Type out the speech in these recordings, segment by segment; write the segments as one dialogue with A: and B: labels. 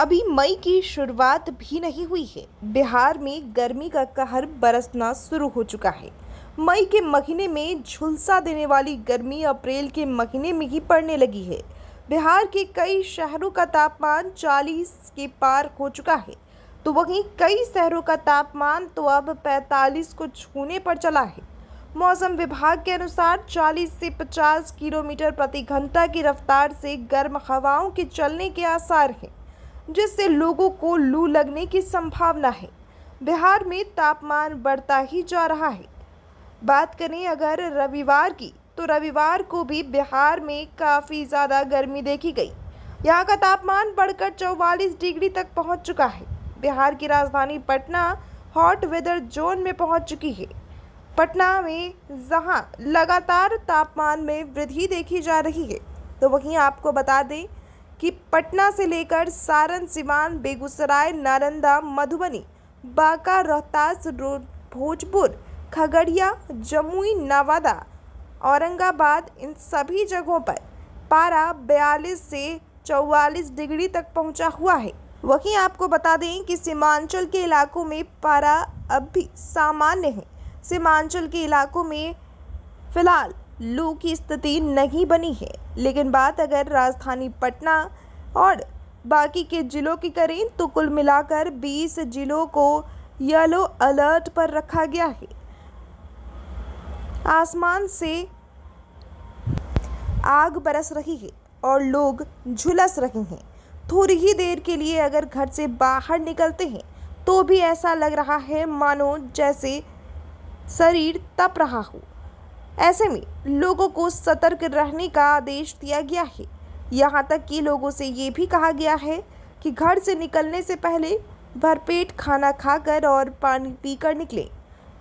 A: अभी मई की शुरुआत भी नहीं हुई है बिहार में गर्मी का कहर बरसना शुरू हो चुका है मई के महीने में झुलसा देने वाली गर्मी अप्रैल के महीने में ही पड़ने लगी है बिहार के कई शहरों का तापमान 40 के पार हो चुका है तो वहीं कई शहरों का तापमान तो अब 45 को छूने पर चला है मौसम विभाग के अनुसार 40 से 50 किलोमीटर प्रति घंटा की रफ्तार से गर्म हवाओं के चलने के आसार हैं जिससे लोगों को लू लगने की संभावना है बिहार में तापमान बढ़ता ही जा रहा है बात करें अगर रविवार की तो रविवार को भी बिहार में काफ़ी ज़्यादा गर्मी देखी गई यहाँ का तापमान बढ़कर चौवालीस डिग्री तक पहुँच चुका है बिहार की राजधानी पटना हॉट वेदर जोन में पहुँच चुकी है पटना में जहाँ लगातार तापमान में वृद्धि देखी जा रही है तो वहीं आपको बता दें कि पटना से लेकर सारण सिवान बेगूसराय नालंदा मधुबनी बांका रोहतास भोजपुर खगड़िया जमुई नवादा औरंगाबाद इन सभी जगहों पर पारा बयालीस से चौवालीस डिग्री तक पहुंचा हुआ है वहीं आपको बता दें कि सीमांचल के इलाकों में पारा अब भी सामान्य है सीमांचल के इलाकों में फिलहाल लू की स्थिति नहीं बनी है लेकिन बात अगर राजधानी पटना और बाकी के ज़िलों की करें तो कुल मिलाकर 20 ज़िलों को येलो अलर्ट पर रखा गया है आसमान से आग बरस रही है और लोग झुलस रहे हैं थोड़ी ही देर के लिए अगर घर से बाहर निकलते हैं तो भी ऐसा लग रहा है मानो जैसे शरीर तप रहा हो ऐसे में लोगों को सतर्क रहने का आदेश दिया गया है यहाँ तक कि लोगों से ये भी कहा गया है कि घर से निकलने से पहले भरपेट खाना खाकर और पानी पीकर निकलें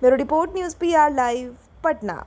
A: मेरो report news P R live Patna